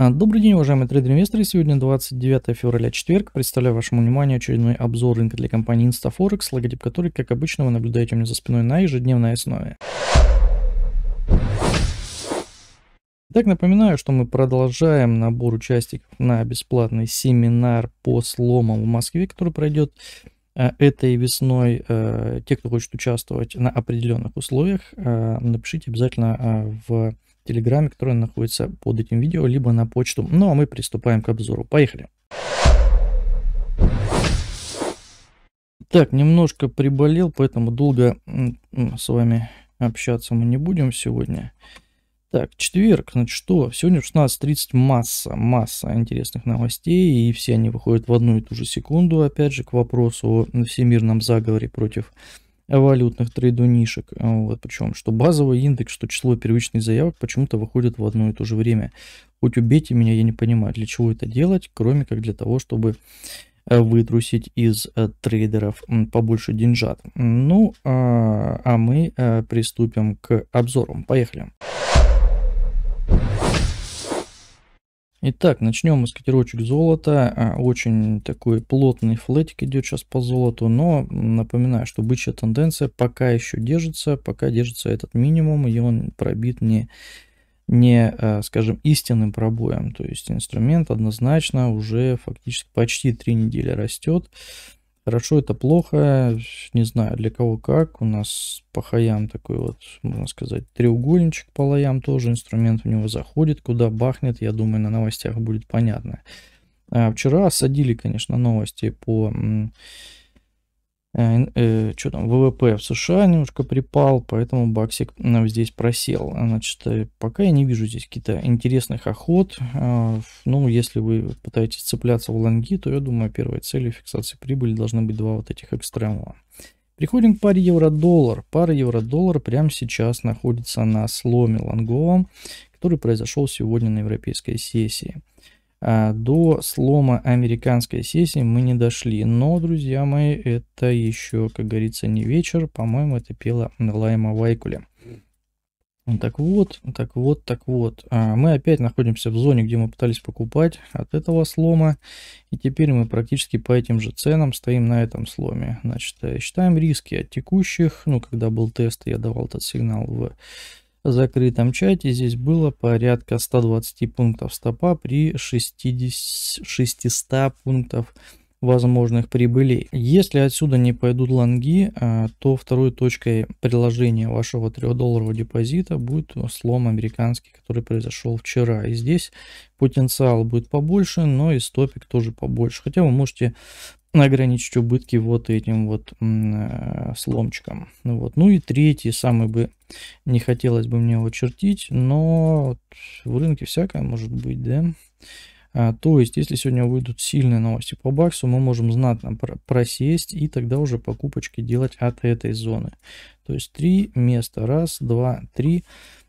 А, добрый день, уважаемые трейдеры-инвесторы. Сегодня 29 февраля, четверг. Представляю вашему вниманию очередной обзор рынка для компании InstaForex, логотип которой, как обычно, вы наблюдаете у меня за спиной на ежедневной основе. Итак, напоминаю, что мы продолжаем набор участников на бесплатный семинар по сломам в Москве, который пройдет а, этой весной. А, те, кто хочет участвовать на определенных условиях, напишите обязательно в Телеграме, который находится под этим видео, либо на почту. Ну а мы приступаем к обзору. Поехали! Так, немножко приболел, поэтому долго с вами общаться мы не будем сегодня. Так, четверг, значит что? Сегодня в 16.30 масса, масса интересных новостей, и все они выходят в одну и ту же секунду, опять же, к вопросу о всемирном заговоре против валютных трейдунишек. А, вот, причем, что базовый индекс, что число первичных заявок почему-то выходит в одно и то же время. Хоть убейте меня, я не понимаю, для чего это делать, кроме как для того, чтобы э, вытрусить из э, трейдеров побольше деньжат. Ну, а, а мы э, приступим к обзорам. Поехали. Итак, начнем с золота. А, очень такой плотный флетик идет сейчас по золоту, но напоминаю, что бычья тенденция пока еще держится, пока держится этот минимум, и он пробит не, не а, скажем, истинным пробоем. То есть инструмент однозначно уже фактически почти 3 недели растет. Хорошо, это плохо, не знаю для кого как. У нас по хаям такой вот, можно сказать, треугольничек по лоям тоже, инструмент в него заходит, куда бахнет, я думаю, на новостях будет понятно. А вчера осадили, конечно, новости по Э, э, что там, ВВП в США немножко припал, поэтому баксик здесь просел. Значит, э, пока я не вижу здесь каких-то интересных охот. ну, если вы пытаетесь цепляться в лонги, то я думаю, первой целью фиксации прибыли должны быть два вот этих экстрема. Приходим к паре евро-доллар. Пара евро-доллар прямо сейчас находится на сломе лонговом, который произошел сегодня на европейской сессии. А, до слома американской сессии мы не дошли, но, друзья мои, это еще, как говорится, не вечер, по-моему, это пела Лайма Вайкуля. Так вот, так вот, так вот. А, мы опять находимся в зоне, где мы пытались покупать от этого слома. И теперь мы практически по этим же ценам стоим на этом сломе. Значит, э, считаем риски от текущих. Ну, когда был тест, я давал этот сигнал в в закрытом чате здесь было порядка 120 пунктов стопа при 60, 600 пунктов возможных прибылей. Если отсюда не пойдут лонги, а, то второй точкой приложения вашего 3-долларового депозита будет слом американский, который произошел вчера. И здесь потенциал будет побольше, но и стопик тоже побольше. Хотя вы можете ограничить убытки вот этим вот э, сломчиком. Ну вот. Ну и третий, самый бы, не хотелось бы мне его чертить, но в рынке всякое может быть, да. А, то есть, если сегодня выйдут сильные новости по баксу, мы можем знатно просесть и тогда уже покупочки делать от этой зоны. То есть, три места, раз, два, три.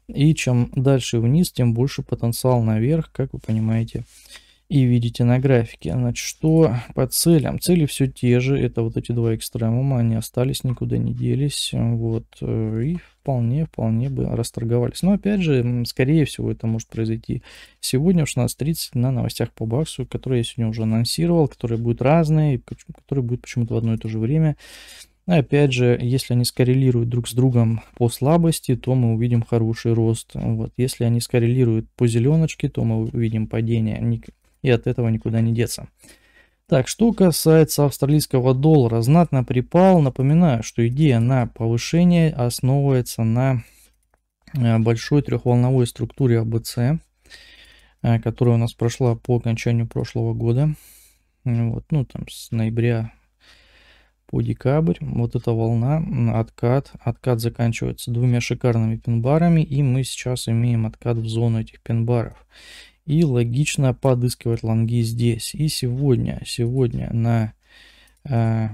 И чем дальше вниз, тем больше потенциал наверх, как вы понимаете, и видите на графике. Значит, что по целям? Цели все те же, это вот эти два экстремума, они остались, никуда не делись, вот, э, и вполне, вполне бы расторговались. Но опять же, скорее всего, это может произойти сегодня в 16.30 на новостях по баксу, которые я сегодня уже анонсировал, которые будут разные, которые будут почему-то в одно и то же время. Опять же, если они скоррелируют друг с другом по слабости, то мы увидим хороший рост. Вот. Если они скоррелируют по зеленочке, то мы увидим падение и от этого никуда не деться. Так, что касается австралийского доллара, знатно припал. Напоминаю, что идея на повышение основывается на э, большой трехволновой структуре АБЦ, э, которая у нас прошла по окончанию прошлого года. Вот, ну, там с ноября по декабрь. Вот эта волна, откат. Откат заканчивается двумя шикарными пинбарами, и мы сейчас имеем откат в зону этих пинбаров. баров и логично подыскивать лонги здесь. И сегодня, сегодня на, э,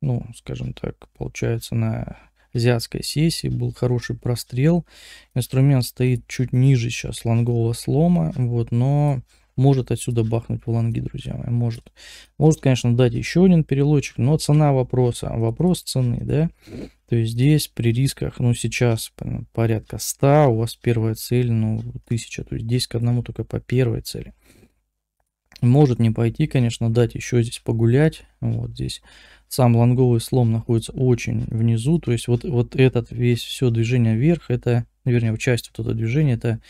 ну, скажем так, получается на азиатской сессии был хороший прострел. Инструмент стоит чуть ниже сейчас лонгового слома, вот, но может отсюда бахнуть в лонги, друзья мои, может. Может, конечно, дать еще один перелочек, но цена вопроса, вопрос цены, да. То есть здесь при рисках, ну, сейчас порядка 100, у вас первая цель, ну, 1000, то есть 10 к одному только по первой цели. Может не пойти, конечно, дать еще здесь погулять, вот здесь сам лонговый слом находится очень внизу, то есть вот, вот этот весь все движение вверх, это, вернее, часть вот этого движения, это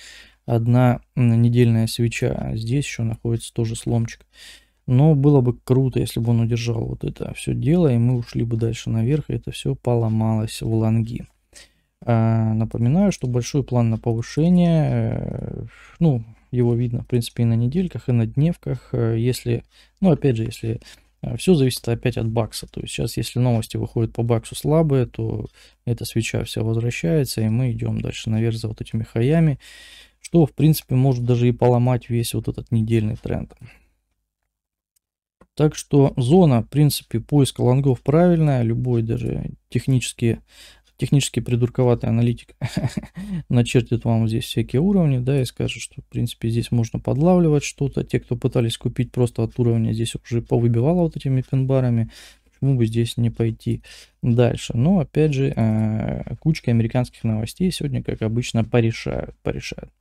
одна недельная свеча. А здесь еще находится тоже сломчик. Но было бы круто, если бы он удержал вот это все дело, и мы ушли бы дальше наверх, и это все поломалось в лонги. А, напоминаю, что большой план на повышение, э, ну, его видно, в принципе, и на недельках, и на дневках. Э, если, ну, опять же, если э, все зависит опять от бакса. То есть сейчас, если новости выходят по баксу слабые, то эта свеча вся возвращается, и мы идем дальше наверх за вот этими хаями что, в принципе, может даже и поломать весь вот этот недельный тренд. Так что зона, в принципе, поиска лонгов правильная. Любой даже технически, технически придурковатый аналитик начертит вам здесь всякие уровни, да, и скажет, что, в принципе, здесь можно подлавливать что-то. Те, кто пытались купить просто от уровня, здесь уже повыбивало вот этими пинбарами. Почему бы здесь не пойти дальше? Но, опять же, э, кучка американских новостей сегодня, как обычно, порешают, порешают.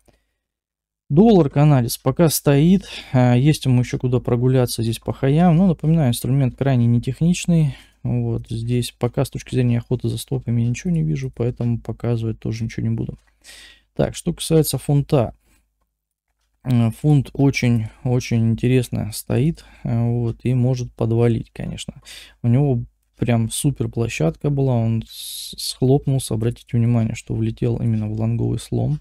Доллар канадец пока стоит, а, есть ему еще куда прогуляться здесь по хаям, но ну, напоминаю, инструмент крайне нетехничный, вот здесь пока с точки зрения охоты за стопами я ничего не вижу, поэтому показывать тоже ничего не буду. Так, что касается фунта, э, фунт очень-очень интересно стоит, э, вот, и может подвалить, конечно. У него прям супер площадка была, он схлопнулся, обратите внимание, что влетел именно в лонговый слом,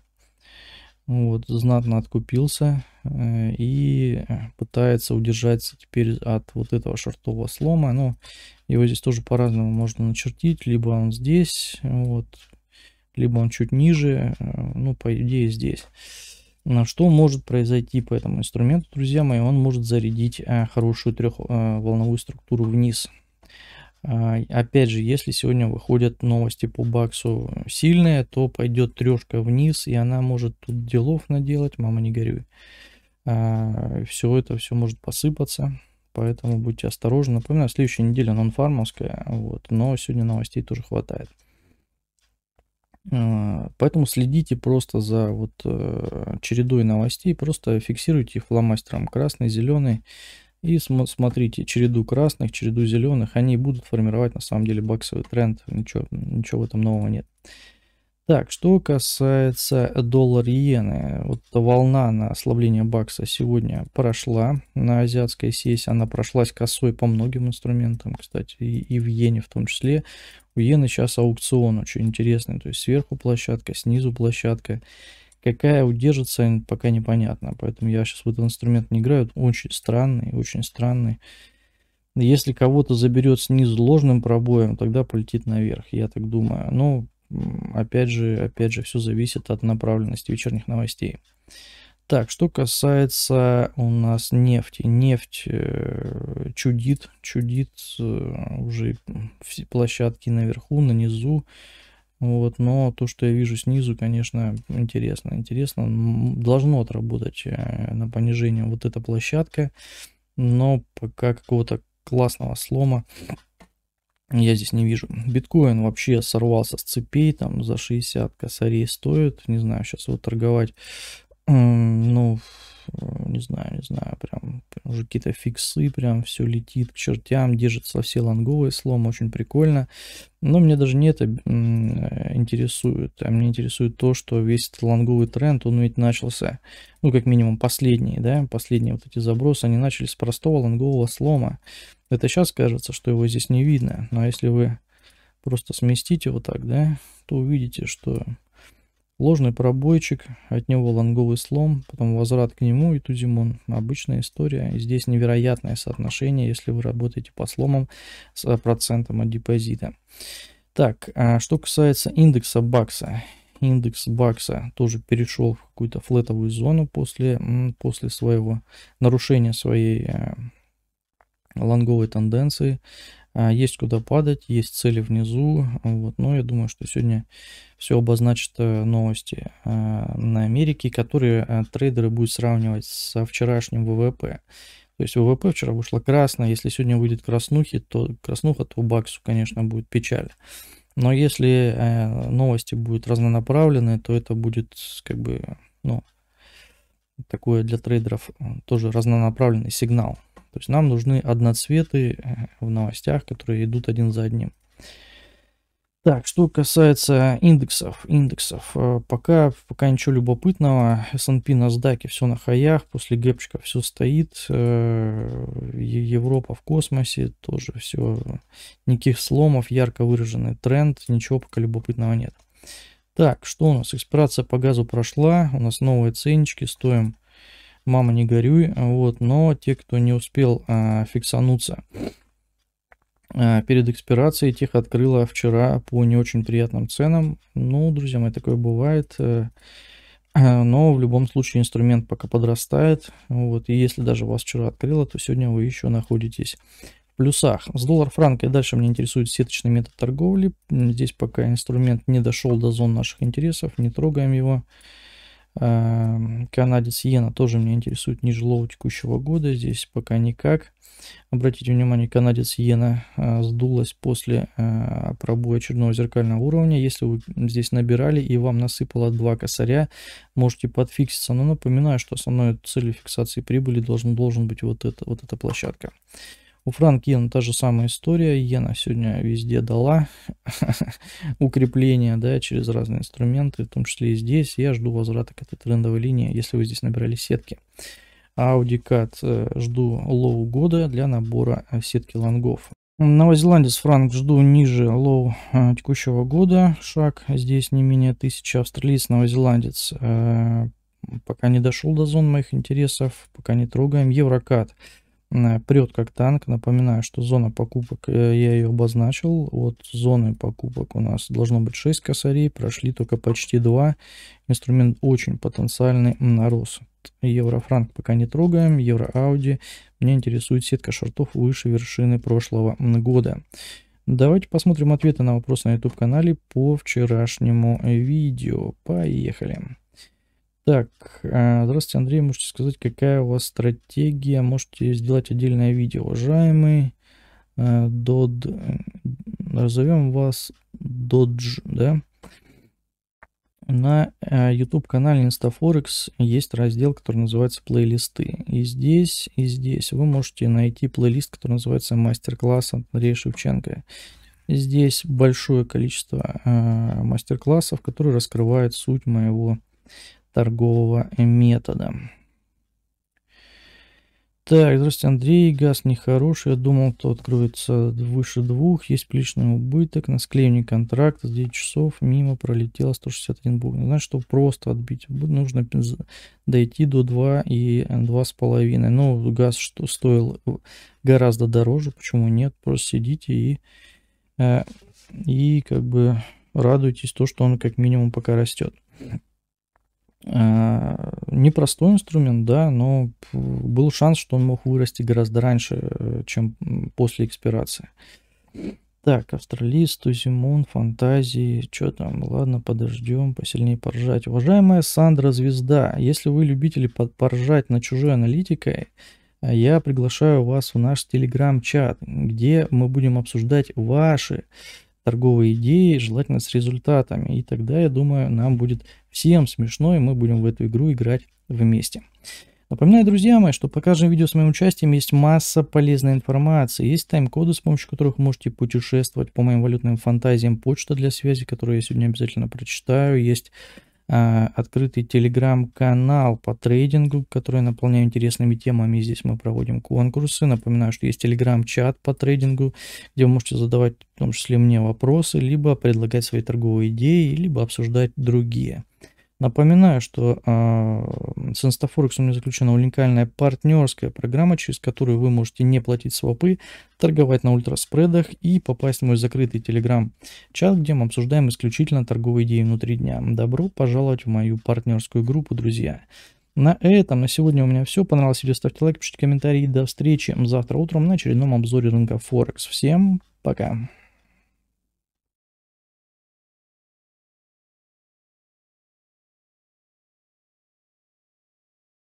вот, знатно откупился э, и э, пытается удержаться теперь от вот этого шортового слома. Но ну, его здесь тоже по-разному можно начертить. Либо он здесь, вот, либо он чуть ниже, э, ну, по идее, здесь. На что может произойти по этому инструменту, друзья мои, он может зарядить хорошую трехволновую структуру вниз. А, опять же, если сегодня выходят новости по баксу сильные, то пойдет трешка вниз, и она может тут делов наделать, мама не горюй. А, все это, все может посыпаться, поэтому будьте осторожны. Напоминаю, следующая неделя нон-фармовская, вот, но сегодня новостей тоже хватает. А, поэтому следите просто за вот э, чередой новостей, просто фиксируйте их фломастером красный, зеленый, и см смотрите, череду красных, череду зеленых, они будут формировать на самом деле баксовый тренд, ничего, ничего в этом нового нет. Так, что касается доллар-иены, вот волна на ослабление бакса сегодня прошла на азиатской сессии, она прошлась косой по многим инструментам, кстати, и, и в иене в том числе. У иены сейчас аукцион очень интересный, то есть сверху площадка, снизу площадка. Какая удержится, пока непонятно. Поэтому я сейчас в этот инструмент не играю. Очень странный, очень странный. Если кого-то заберет снизу ложным пробоем, тогда полетит наверх, я так думаю. Но ну, опять же, опять же, все зависит от направленности вечерних новостей. Так, что касается у нас нефти. Нефть э, чудит, чудит э, уже все площадки наверху, на низу. Вот, но то, что я вижу снизу, конечно, интересно. Интересно, должно отработать э, на понижение вот эта площадка, но пока какого-то классного слома я здесь не вижу. Биткоин вообще сорвался с цепей, там за 60 косарей стоит. Не знаю, сейчас его торговать, ну, не знаю, не знаю, прям, прям уже какие-то фиксы, прям все летит к чертям, держится все лонговые слом, очень прикольно. Но мне даже не это э, интересует, а мне интересует то, что весь этот лонговый тренд, он ведь начался, ну, как минимум, последний, да, последние вот эти забросы, они начались с простого лонгового слома. Это сейчас кажется, что его здесь не видно, но если вы просто сместите вот так, да, то увидите, что Ложный пробойчик, от него лонговый слом, потом возврат к нему и тузимон. Обычная история. И здесь невероятное соотношение, если вы работаете по сломам с э, процентом от депозита. Так, а что касается индекса бакса. Индекс бакса тоже перешел в какую-то флетовую зону после, после своего нарушения своей э, лонговой тенденции. А, есть куда падать, есть цели внизу. Вот. Но я думаю, что сегодня все обозначит э, новости э, на Америке, которые э, трейдеры будут сравнивать со вчерашним ВВП. То есть ВВП вчера вышло красное, если сегодня выйдет краснухи, то краснуха, то баксу, конечно, будет печаль. Но если новости будут разнонаправлены, то это будет как бы, ну, такое для трейдеров тоже разнонаправленный сигнал. То есть нам нужны одноцветы э, в новостях, которые идут один за одним. Так, что касается индексов, индексов, э, пока, пока ничего любопытного, S&P, NASDAQ, все на хаях, после гэпчика все стоит, э, Европа в космосе, тоже все, никаких сломов, ярко выраженный тренд, ничего пока любопытного нет. Так, что у нас, экспирация по газу прошла, у нас новые ценнички, стоим мама не горюй, вот, но те, кто не успел а, фиксануться а, перед экспирацией, тех открыла вчера по не очень приятным ценам, ну, друзья мои, такое бывает, э, но в любом случае инструмент пока подрастает, вот, и если даже вас вчера открыло, то сегодня вы еще находитесь в плюсах. С доллар-франк и дальше меня интересует сеточный метод торговли. Здесь пока инструмент не дошел до зон наших интересов, не трогаем его. Эм, канадец иена тоже меня интересует ниже лоу текущего года. Здесь пока никак. Обратите внимание, канадец иена э, сдулась после э, пробоя черного зеркального уровня. Если вы здесь набирали и вам насыпало 2 косаря, можете подфикситься. Но напоминаю, что основной целью фиксации прибыли должен, должен быть вот, это, вот эта площадка. У франк йена та же самая история. Иена сегодня везде дала укрепление да, через разные инструменты, в том числе и здесь. Я жду возврата к этой трендовой линии, если вы здесь набирали сетки. Аудикат э, жду лоу года для набора э, сетки лонгов. Новозеландец франк жду ниже лоу э, текущего года. Шаг здесь не менее 1000. Австралиец, новозеландец пока не дошел до зон моих интересов, пока не трогаем. Еврокат. Э, прет как танк. Напоминаю, что зона покупок, э, я ее обозначил. Вот зоны покупок у нас должно быть 6 косарей, прошли только почти 2. Инструмент очень потенциальный на рост. Еврофранк пока не трогаем, евро-ауди. Меня интересует сетка шортов выше вершины прошлого года. Давайте посмотрим ответы на вопросы на YouTube-канале по вчерашнему э, видео. Поехали! Так, э, здравствуйте, Андрей. Можете сказать, какая у вас стратегия? Можете сделать отдельное видео, уважаемый. Дод... Э, назовем вас Додж, да? На э, YouTube-канале InstaForex есть раздел, который называется «Плейлисты». И здесь, и здесь вы можете найти плейлист, который называется «Мастер-класс Андрея Шевченко». Здесь большое количество э, мастер-классов, которые раскрывают суть моего торгового метода. Так, здравствуйте, Андрей. Газ нехороший. Я думал, то откроется выше двух. Есть личный убыток. На склеивание контракта с 9 часов мимо пролетело 161 бук. Значит, чтобы просто отбить нужно дойти до 2 и 2,5. Но ну, газ что стоил гораздо дороже. Почему нет? Просто сидите и, э, и как бы радуйтесь то, что он как минимум пока растет. Э, непростой инструмент, да, но был шанс, что он мог вырасти гораздо раньше, э, чем после экспирации. Так, австралист, Тузимун, фантазии, что там, ладно, подождем, посильнее поржать. Уважаемая Сандра Звезда, если вы любители поржать на чужой аналитикой, э, я приглашаю вас в наш телеграм-чат, где мы будем обсуждать ваши торговые идеи, желательно с результатами. И тогда, я думаю, нам будет всем смешно, и мы будем в эту игру играть вместе. Напоминаю, друзья мои, что по каждому видео с моим участием есть масса полезной информации. Есть тайм-коды, с помощью которых можете путешествовать по моим валютным фантазиям. Почта для связи, которую я сегодня обязательно прочитаю. Есть а, открытый телеграм-канал по трейдингу, который я наполняю интересными темами. Здесь мы проводим конкурсы. Напоминаю, что есть телеграм-чат по трейдингу, где вы можете задавать в том числе мне вопросы, либо предлагать свои торговые идеи, либо обсуждать другие. Напоминаю, что э, с Инстафорекс у меня заключена уникальная партнерская программа, через которую вы можете не платить свопы, торговать на ультраспредах и попасть в мой закрытый телеграм-чат, где мы обсуждаем исключительно торговые идеи внутри дня. Добро пожаловать в мою партнерскую группу, друзья. На этом на сегодня у меня все. Понравилось видео, ставьте лайк, пишите комментарии. До встречи завтра утром на очередном обзоре рынка Форекс. Всем пока!